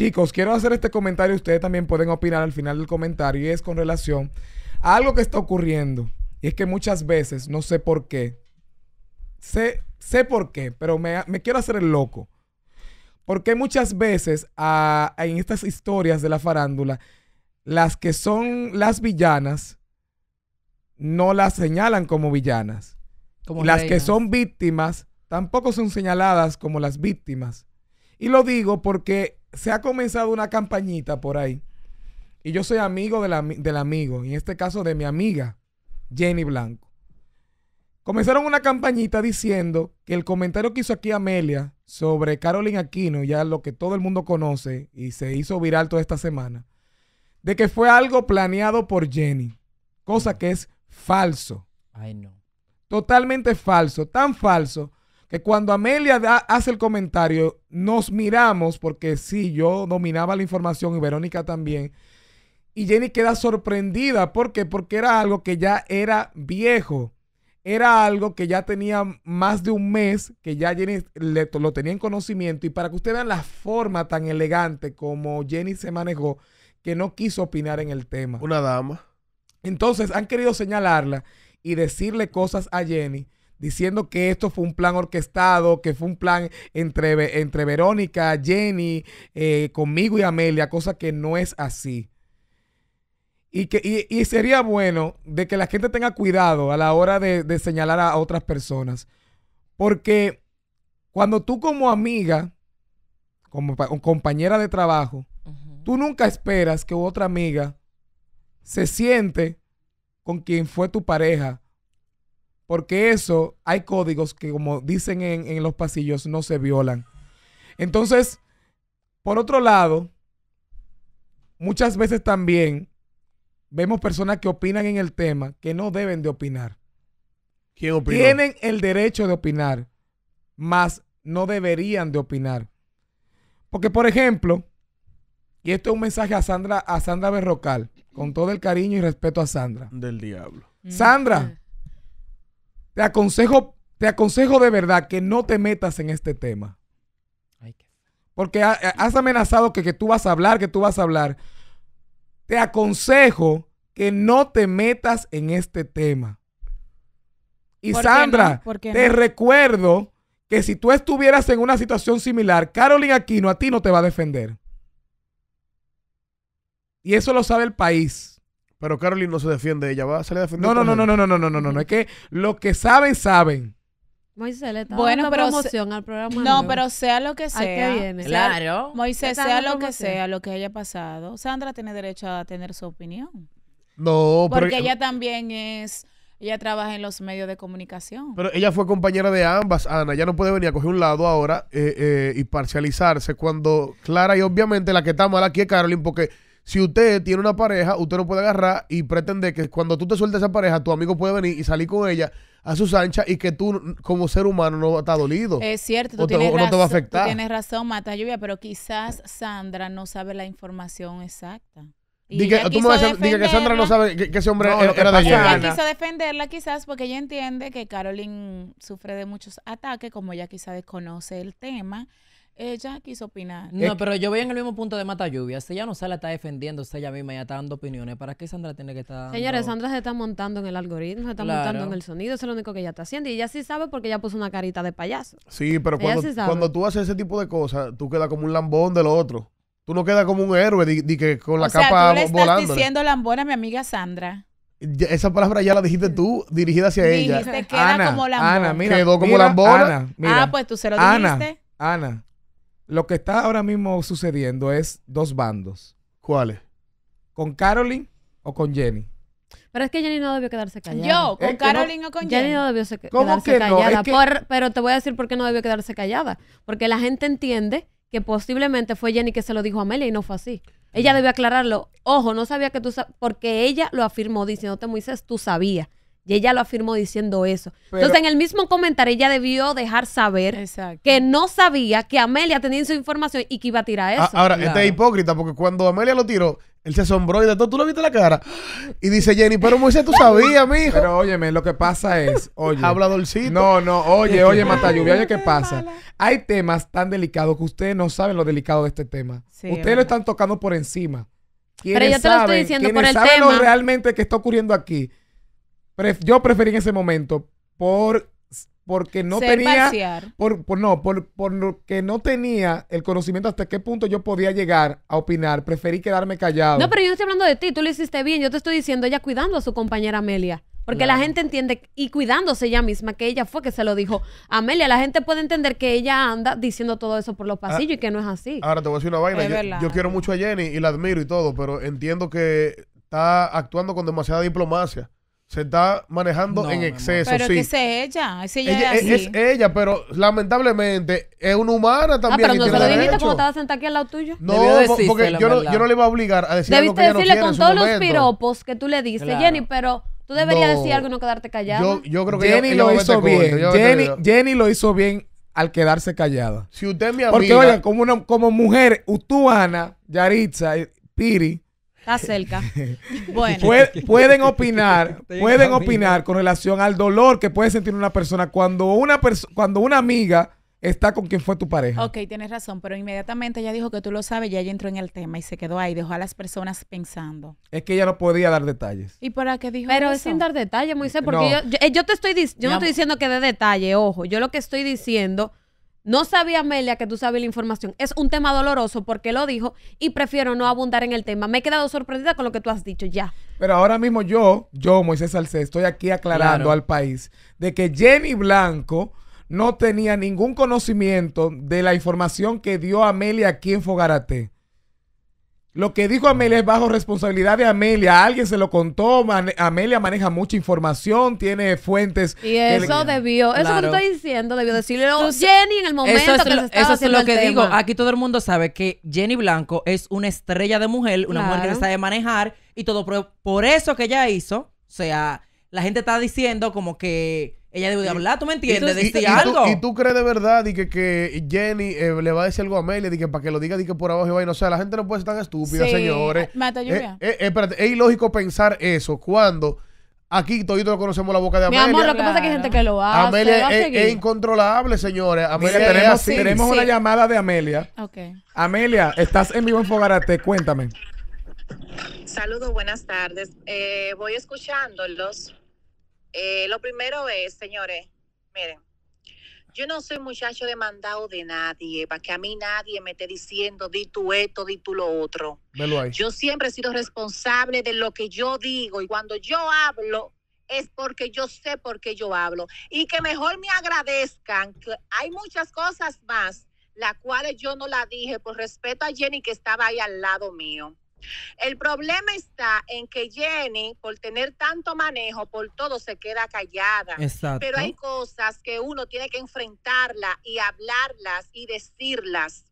Chicos, quiero hacer este comentario. Ustedes también pueden opinar al final del comentario. Y es con relación a algo que está ocurriendo. Y es que muchas veces, no sé por qué. Sé, sé por qué, pero me, quiero hacer el loco. Porque muchas veces en estas historias de la farándula, las que son las villanas no las señalan como villanas. las que son víctimas tampoco son señaladas como las víctimas. Y lo digo porque se ha comenzado una campañita por ahí. Y yo soy amigo del amigo, en este caso de mi amiga, Jenny Blanco. Comenzaron una campañita diciendo que el comentario que hizo aquí Amelia sobre Carolyn Aquino, ya lo que todo el mundo conoce y se hizo viral toda esta semana, de que fue algo planeado por Jenny, cosa que es falso. Ay, no. Totalmente falso, tan falso que cuando Amelia hace el comentario, nos miramos, porque sí, yo dominaba la información y Verónica también. Y Jenny queda sorprendida. ¿Por qué? Porque era algo que ya era viejo. Era algo que ya tenía más de un mes, que ya Jenny lo tenía en conocimiento. Y para que ustedes vean la forma tan elegante como Jenny se manejó, que no quiso opinar en el tema. Una dama. Entonces han querido señalarla y decirle cosas a Jenny diciendo que esto fue un plan orquestado, que fue un plan entre, entre Verónica, Jenny, eh, conmigo y Amelia, cosa que no es así. Y, que, sería bueno de que la gente tenga cuidado a la hora de, señalar a otras personas. Porque cuando tú como amiga, como compañera de trabajo, tú nunca esperas que otra amiga se siente con quien fue tu pareja porque eso, hay códigos que como dicen en, los pasillos, no se violan. Entonces, por otro lado, muchas veces también vemos personas que opinan en el tema que no deben de opinar. ¿Quién Tienen el derecho de opinar, mas no deberían de opinar. Porque, por ejemplo, y esto es un mensaje a Sandra, a Sandra Berrocal, con todo el cariño y respeto a Sandra. Del diablo. Mm. Sandra, te aconsejo, te aconsejo de verdad que no te metas en este tema. Porque eh, has amenazado que, tú vas a hablar, que tú vas a hablar. Te aconsejo que no te metas en este tema. Y Sandra, te recuerdo que si tú estuvieras en una situación similar, Carolina Aquino a ti no te va a defender. Y eso lo sabe el país. Pero Caroline no se defiende, ella va a salir a defender. No, no, no, no, no, no, no, no, no, no, no. Es que lo que saben, saben. Moisés le está dando pero promoción al programa. No, pero sea lo que sea. que viene. claro. Moisés, sea lo que sea, lo que haya pasado, Sandra tiene derecho a tener su opinión. No, Porque pero... ella también es... Ella trabaja en los medios de comunicación. Pero ella fue compañera de ambas, Ana. Ya no puede venir a coger un lado ahora eh, eh, y parcializarse cuando Clara y obviamente la que está mal aquí es Carolyn porque si usted tiene una pareja, usted no puede agarrar y pretender que cuando tú te sueltes esa pareja, tu amigo puede venir y salir con ella a sus anchas y que tú como ser humano no estás dolido. Es cierto, tú, tienes, razón, no te va a afectar. tienes razón, Mata Lluvia, pero quizás Sandra no sabe la información exacta. Diga que, Sandra no sabe que, ese hombre era, de ella. Ella quiso defenderla quizás porque ella entiende que Carolyn sufre de muchos ataques, como ella quizás desconoce el tema ella quiso opinar. No, pero yo voy en el mismo punto de Mata Lluvia. Si ella no sale, está defendiendo, ella misma ya está dando opiniones, ¿para qué Sandra tiene que estar Señores, Sandra se está montando en el algoritmo, se está montando en el sonido, es lo único que ella está haciendo. Y ella sí sabe porque ella puso una carita de payaso. Sí, pero cuando, tú haces ese tipo de cosas, tú quedas como un lambón de lo otro. Tú no quedas como un héroe di, que con la capa volando tú le estás diciendo lambón a mi amiga Sandra. Esa palabra ya la dijiste tú, dirigida hacia ella. Ana, como lambón. Ana, mira, quedó como Ah, pues tú se lo dijiste. Ana, lo que está ahora mismo sucediendo es dos bandos. ¿Cuáles? ¿Con Caroline o con Jenny? Pero es que Jenny no debió quedarse callada. Yo, con Carolyn o con Jenny. Jenny no debió quedarse callada. pero te voy a decir por qué no debió quedarse callada. Porque la gente entiende que posiblemente fue Jenny que se lo dijo a Amelia y no fue así. Ella mm. debió aclararlo. Ojo, no sabía que tú sabías, porque ella lo afirmó diciéndote, Moisés, tú sabías. Y ella lo afirmó diciendo eso. Entonces, en el mismo comentario, ella debió dejar saber que no sabía que Amelia tenía su información y que iba a tirar ah, eso. ahora, esta este es hipócrita, porque cuando Amelia lo tiró, él se asombró y de todo, tú lo viste la cara. Y dice Jenny, pero Moisés, tú sabías, mijo. Pero óyeme, lo que pasa es, oye. dulcito No, no, oye, oye, Mata Lluvia, oye, ¿qué pasa? Hay temas tan delicados que ustedes no saben lo delicado de este tema. ustedes lo están tocando por encima. Pero yo te lo estoy diciendo por el saben sabe lo realmente que está ocurriendo aquí yo preferí en ese momento por porque no tenía por, no por, porque no tenía el conocimiento hasta qué punto yo podía llegar a opinar preferí quedarme callado no pero yo no estoy hablando de ti tú lo hiciste bien yo te estoy diciendo ella cuidando a su compañera Amelia porque la gente entiende y cuidándose ella misma que ella fue que se lo dijo a Amelia la gente puede entender que ella anda diciendo todo eso por los ah, pasillos y que no es así ahora te voy a decir una vaina yo quiero mucho a Jenny y la admiro y todo pero entiendo que está actuando con demasiada diplomacia se está manejando en exceso. Pero que es ella. Es ella, es, ella, pero lamentablemente es una humana ah, también. pero no se lo dijiste cuando estaba sentada aquí al lado tuyo. No, porque yo no, yo no, le iba a obligar a decir algo que decirle ella no con todos los piropos que tú le dices, Jenny, pero tú deberías decir algo y no quedarte callada. Yo, creo que Jenny lo hizo bien. Jenny, Jenny lo hizo bien al quedarse callada. Si usted amiga... Porque, oiga, como, una, como mujer, Utuana, Yaritza, eh, Piri Está cerca. Bueno. Pueden, opinar, pueden opinar con relación al dolor que puede sentir una persona cuando una cuando una amiga está con quien fue tu pareja. Ok, tienes razón, pero inmediatamente ella dijo que tú lo sabes, ya ella entró en el tema y se quedó ahí, dejó a las personas pensando. Es que ella no podía dar detalles. ¿Y para qué dijo Pero es sin dar detalles, Moisés, porque yo, te estoy yo no estoy diciendo que dé detalle, ojo, yo lo que estoy diciendo no sabía Amelia que tú sabías la información. Es un tema doloroso porque lo dijo y prefiero no abundar en el tema. Me he quedado sorprendida con lo que tú has dicho ya. Pero ahora mismo yo, yo, Moisés Salcé, estoy aquí aclarando al país de que Jenny Blanco no tenía ningún conocimiento de la información que dio Amelia aquí en Fogarate. Lo que dijo Amelia es bajo responsabilidad de Amelia. Alguien se lo contó. Amelia maneja mucha información, tiene fuentes. Y eso debió, eso que tú estás diciendo, debió decirle a Jenny en el momento que lo, se estaba Eso es lo que digo. Aquí todo el mundo sabe que Jenny Blanco es una estrella de mujer, una mujer que sabe manejar y todo. por eso que ella hizo, o sea, la gente está diciendo como que ella debe de hablar, ¿tú me entiendes? decir algo. Tú, y tú crees de verdad y que, Jenny eh, le va a decir algo a Amelia y que para que lo diga, di que por abajo y vaya. O sea, la gente no puede ser tan estúpida, señores. Eh, eh, es ilógico pensar eso cuando aquí todos conocemos la boca de Amelia. Mi amor, lo que pasa es que hay gente que lo hace. Amelia es, incontrolable, señores. Amelia, tenemos, una llamada de Amelia. Amelia, estás en vivo en Fogarate, cuéntame. Saludos, buenas tardes. voy escuchándolos eh, lo primero es, señores, miren, yo no soy muchacho demandado de nadie, para que a mí nadie me esté diciendo, di tú esto, di tú lo otro. Yo siempre he sido responsable de lo que yo digo y cuando yo hablo es porque yo sé por qué yo hablo. Y que mejor me agradezcan, que hay muchas cosas más, las cuales yo no la dije por respeto a Jenny que estaba ahí al lado mío. El problema está en que Jenny, por tener tanto manejo, por todo se queda callada. Pero hay cosas que uno tiene que enfrentarla y hablarlas y decirlas.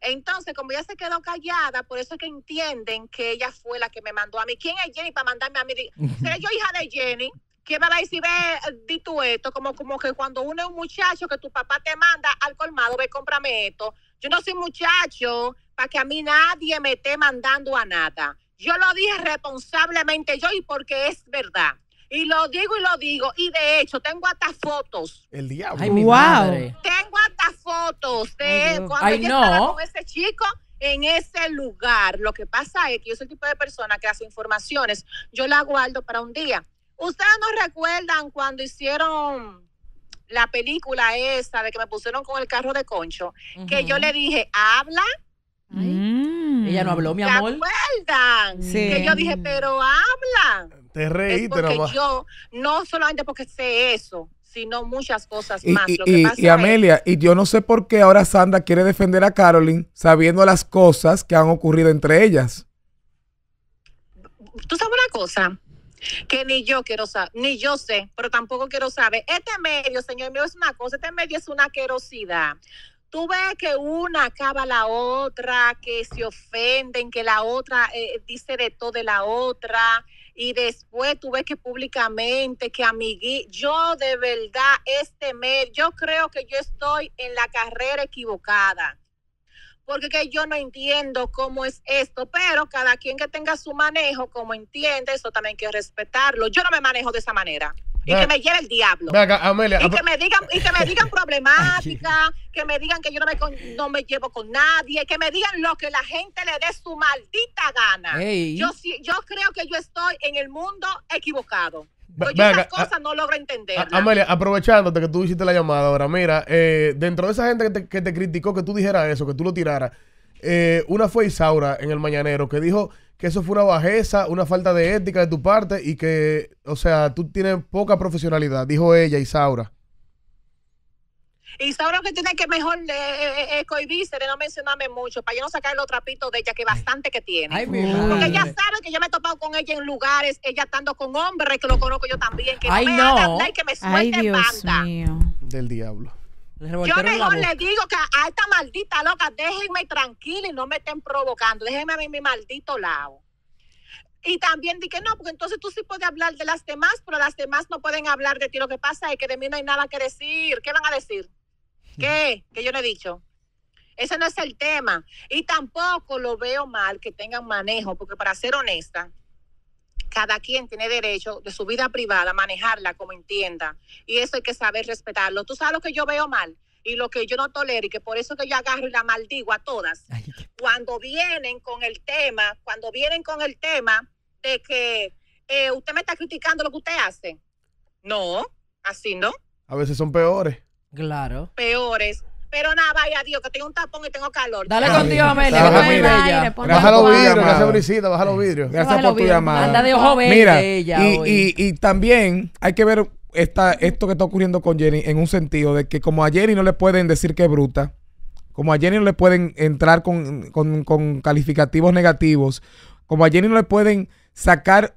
Entonces, como ya se quedó callada, por eso es que entienden que ella fue la que me mandó a mí. ¿Quién es Jenny para mandarme a mí? ¿Seré yo hija de Jenny? ¿Qué me va a decir, ve, di tú esto? Como, como que cuando uno es un muchacho que tu papá te manda al colmado, ve, cómprame esto. Yo no soy muchacho para que a mí nadie me esté mandando a nada. Yo lo dije responsablemente yo y porque es verdad. Y lo digo y lo digo. Y de hecho, tengo hasta fotos. El diablo. Ay, Tengo hasta fotos de cuando yo estaba con ese chico en ese lugar. Lo que pasa es que yo soy el tipo de persona que hace informaciones. Yo la guardo para un día. Ustedes no recuerdan cuando hicieron la película esa de que me pusieron con el carro de concho, que yo le dije, habla, Mm. Ella no habló, mi amor. ¿Te acuerdan? Que yo dije, pero habla. Te reí, pero. Porque yo, no solamente porque sé eso, sino muchas cosas más. Y, Amelia, y yo no sé por qué ahora Sandra quiere defender a Carolyn sabiendo las cosas que han ocurrido entre ellas. Tú sabes una cosa que ni yo quiero saber, ni yo sé, pero tampoco quiero saber. Este medio, señor mío, es una cosa, este medio es una querosidad tú ves que una acaba la otra, que se ofenden, que la otra eh, eh, dice de todo de la otra, y después tú ves que públicamente, que amigui, yo de verdad, este mes, yo creo que yo estoy en la carrera equivocada. Porque yo no entiendo cómo es esto, pero cada quien que tenga su manejo, como entiende, eso también hay que respetarlo. Yo no me manejo de esa manera y que me lleve el diablo. y, que me digan, y que me digan problemática, que me digan que yo no me, no me llevo con nadie, que me digan lo que la gente le dé su maldita gana. Yo, yo creo que yo estoy en el mundo equivocado. yo esas cosas no logro entender. Amelia, aprovechándote que tú hiciste la llamada ahora, mira, eh, dentro de esa gente que te, que te criticó que tú dijeras eso, que tú lo tiraras, eh, una fue Isaura en el Mañanero que dijo que eso fue una bajeza, una falta de ética de tu parte y que, o sea, tú tienes poca profesionalidad, dijo ella, Isaura. Isaura que tiene que mejor eh, eh, eh de no mencionarme mucho para yo no sacar los trapitos de ella que bastante que tiene. Porque ella sabe que yo me he topado con ella en lugares, ella estando con hombres que lo conozco yo también, que no me y que me suelte Ay, Dios banda. Del diablo. Yo mejor le digo que a esta maldita loca, déjenme tranquila y no me estén provocando, déjenme a mí mi maldito lado. Y también dije, no, porque entonces tú sí puedes hablar de las demás, pero las demás no pueden hablar de ti. Lo que pasa es que de mí no hay nada que decir. ¿Qué van a decir? ¿Qué? ¿Qué yo le he dicho. Ese no es el tema. Y tampoco lo veo mal que tengan manejo, porque para ser honesta, cada quien tiene derecho de su vida privada, a manejarla como entienda. Y eso hay que saber respetarlo. Tú sabes lo que yo veo mal y lo que yo no tolero y que por eso que yo agarro y la maldigo a todas. Cuando vienen con el tema, cuando vienen con el tema de que eh, usted me está criticando lo que usted hace. No, así no. A veces son peores. Claro. Peores. Pero nada, vaya Dios, que tengo un tapón y tengo calor. Dale con Dios, Amelia. Baja, los vidrios, gracias, Brisita, baja los vidrios. Gracias por tu vidrio, llamada. Anda de ojo mira, y, y, y también hay que ver esta, esto que está ocurriendo con Jenny en un sentido de que como a Jenny no le pueden decir que es bruta, como a Jenny no le pueden entrar con, con, con calificativos negativos, como a Jenny no le pueden sacar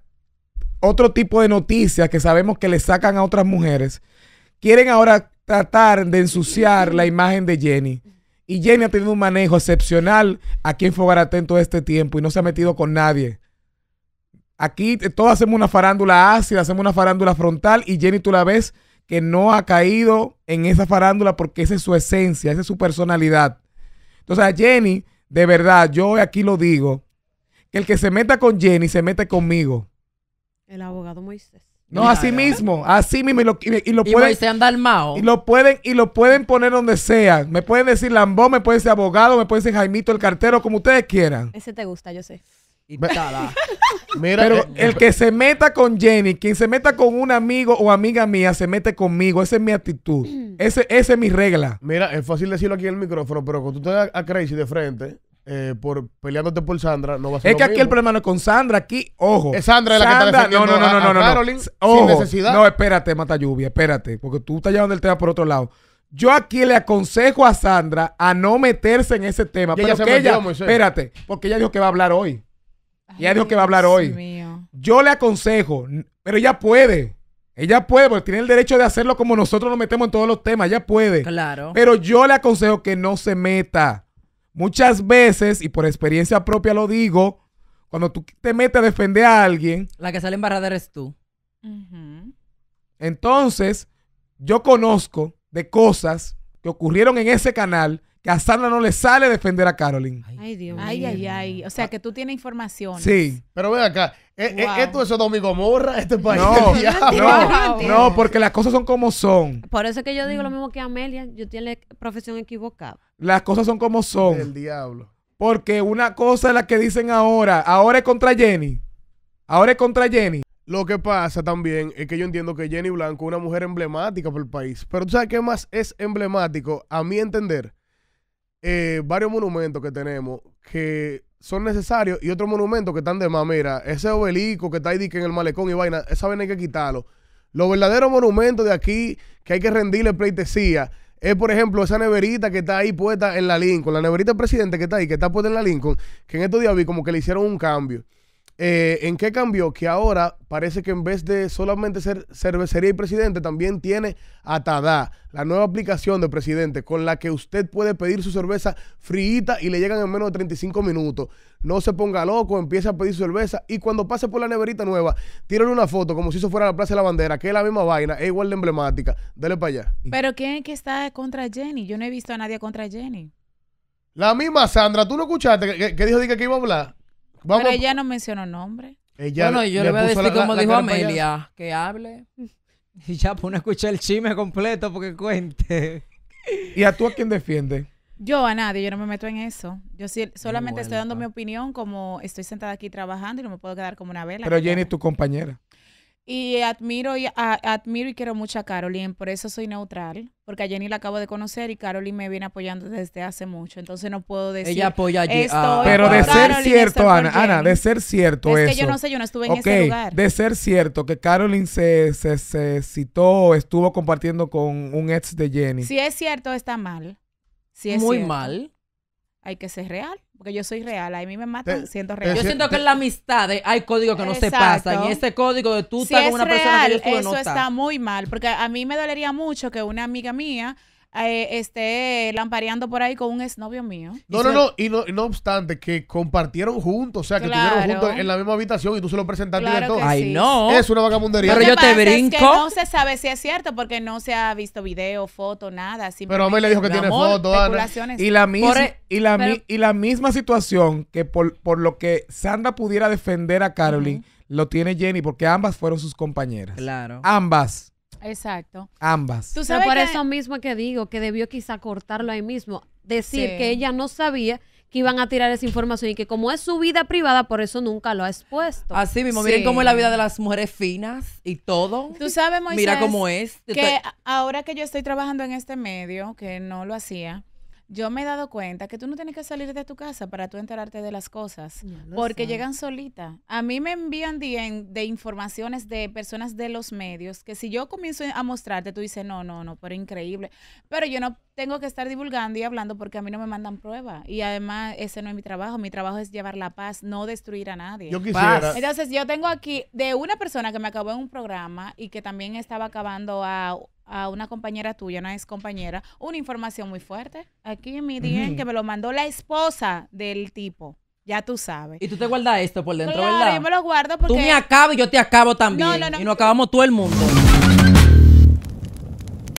otro tipo de noticias que sabemos que le sacan a otras mujeres, quieren ahora tratar de ensuciar la imagen de Jenny. Y Jenny ha tenido un manejo excepcional aquí en fue todo este tiempo y no se ha metido con nadie. Aquí eh, todos hacemos una farándula ácida, hacemos una farándula frontal y Jenny tú la ves que no ha caído en esa farándula porque esa es su esencia, esa es su personalidad. Entonces Jenny, de verdad, yo aquí lo digo, que el que se meta con Jenny se mete conmigo. El abogado Moisés. No, así mismo, así mismo. Y lo, y pueden. Y lo pueden, y lo pueden poner donde sea. Me pueden decir Lambó me pueden decir abogado, me pueden decir Jaimito el cartero, como ustedes quieran. Ese te gusta, yo sé. Pero eh, el que se meta con Jenny, quien se meta con un amigo o amiga mía, se mete conmigo. Esa es mi actitud. Ese, esa es mi regla. Mira, es fácil decirlo aquí en el micrófono, pero cuando tú te a Crazy de frente, eh, por peleándote por Sandra, no va a ser. Es que aquí el problema no es con Sandra, aquí, ojo. Es Sandra, la que está defendiendo no, no, no, no, no, no, sin necesidad. No, espérate, mata lluvia, espérate, porque tú estás llevando el tema por otro lado. Yo aquí le aconsejo a Sandra a no meterse en ese tema. pero ella que ella, espérate, porque ella dijo que va a hablar hoy. ella dijo que va a hablar hoy. Yo le aconsejo, pero ella puede. Ella puede, porque tiene el derecho de hacerlo como nosotros nos metemos en todos los temas. Ella puede. Claro. Pero yo le aconsejo que no se meta. Muchas veces, y por experiencia propia lo digo, cuando tú te metes a defender a alguien. La que sale embarrada eres tú. Entonces, yo conozco de cosas que ocurrieron en ese canal que a Sandra no le sale defender a Carolyn. Ay, Dios mío. Ay, ay, ay. O sea, ah. que tú tienes información. Sí. Pero ve acá, e, e, ¿esto es Domingo morra ¿Este país no, no, porque las cosas son como son. Por eso es que yo digo lo mm. mismo que Amelia, yo tiene profesión equivocada. Las cosas son como son. El diablo. Porque una cosa es la que dicen ahora. Ahora es contra Jenny. Ahora es contra Jenny. Lo que pasa también es que yo entiendo que Jenny Blanco es una mujer emblemática para el país. Pero tú sabes qué más es emblemático, a mi entender, eh, varios monumentos que tenemos que son necesarios y otros monumentos que están de más. Mira, ese obelisco que está ahí en el malecón y vaina, esa vaina hay que quitarlo. Los verdaderos monumentos de aquí que hay que rendirle pleitesía es, por ejemplo, esa neverita que está ahí puesta en la Lincoln, la neverita del presidente que está ahí, que está puesta en la Lincoln, que en estos días vi como que le hicieron un cambio. Eh, ¿En qué cambió? Que ahora parece que en vez de solamente ser cervecería y presidente, también tiene Atada, la nueva aplicación de presidente, con la que usted puede pedir su cerveza frita y le llegan en menos de 35 minutos. No se ponga loco, empieza a pedir su cerveza y cuando pase por la neverita nueva, tírale una foto como si eso fuera la Plaza de la Bandera, que es la misma vaina, es igual de emblemática. Dele para allá. Pero ¿quién es que está contra Jenny? Yo no he visto a nadie contra Jenny. La misma Sandra, ¿tú no escuchaste que, dijo que que iba a hablar? Pero ella no mencionó nombre. bueno, yo le voy a decir, como dijo Amelia, que hable. Y ya, pues no escuché el chisme completo porque cuente. ¿Y a tú a quién defiende? Yo a nadie, yo no me meto en eso. Yo solamente estoy dando mi opinión como estoy sentada aquí trabajando y no me puedo quedar como una vela. Pero Jenny es tu compañera. Y admiro y, admiro y quiero mucho a Caroline, por eso soy neutral, porque a Jenny la acabo de conocer y Caroline me viene apoyando desde hace mucho, entonces no puedo decir. Ella apoya a Jenny. pero de ser cierto, Ana, Ana, de ser cierto es eso. que yo no sé, yo no estuve en ese lugar. De ser cierto que Caroline se, se, se citó, estuvo compartiendo con un ex de Jenny. Si es cierto, está mal. Si es Muy mal. Hay que ser real. Porque yo soy real, a mí me matan, siento real. Yo siento que en la amistad eh, hay códigos que no se pasan. Y ese código de tú estás con una persona que yo estuve, Eso no está. está muy mal. Porque a mí me dolería mucho que una amiga mía eh, esté lampareando por ahí con un exnovio mío. No, no, no. Y no, obstante, que compartieron juntos, o sea, que estuvieron juntos en la misma habitación y tú se lo presentaste de Ay, no. Es una vagabundería. Pero yo te brinco. no se sabe si es cierto porque no se ha visto video, foto, nada. Pero a mí le dijo que tiene foto, Y la, mis- e- y, misma situación que por, por lo que Sandra pudiera defender a Carolyn, lo tiene Jenny porque ambas fueron sus compañeras. Claro. Ambas. Exacto. Ambas. ¿Tú sabes Pero por eso mismo que digo, que debió quizá cortarlo ahí mismo. Decir que ella no sabía que iban a tirar esa información y que como es su vida privada, por eso nunca lo ha expuesto. Así mismo, miren cómo es la vida de las mujeres finas y todo. Tú sabes, Moisés, Mira cómo es. Que ahora que yo estoy trabajando en este medio, que no lo hacía, yo me he dado cuenta que tú no tienes que salir de tu casa para tú enterarte de las cosas, porque llegan solita. A mí me envían de informaciones de personas de los medios que si yo comienzo a mostrarte, tú dices, no, no, no, pero increíble. Pero yo no tengo que estar divulgando y hablando porque a mí no me mandan prueba. Y además, ese no es mi trabajo. Mi trabajo es llevar la paz, no destruir a nadie. Yo quisiera. Entonces, yo tengo aquí de una persona que me acabó en un programa y que también estaba acabando a a una compañera tuya, una ex compañera, una información muy fuerte aquí en mi día que me lo mandó la esposa del tipo. Ya tú sabes. Y tú te guardas esto por dentro, ¿verdad? Yo me lo guardo porque. Tú me acabas y yo te acabo también. Y nos acabamos todo el mundo.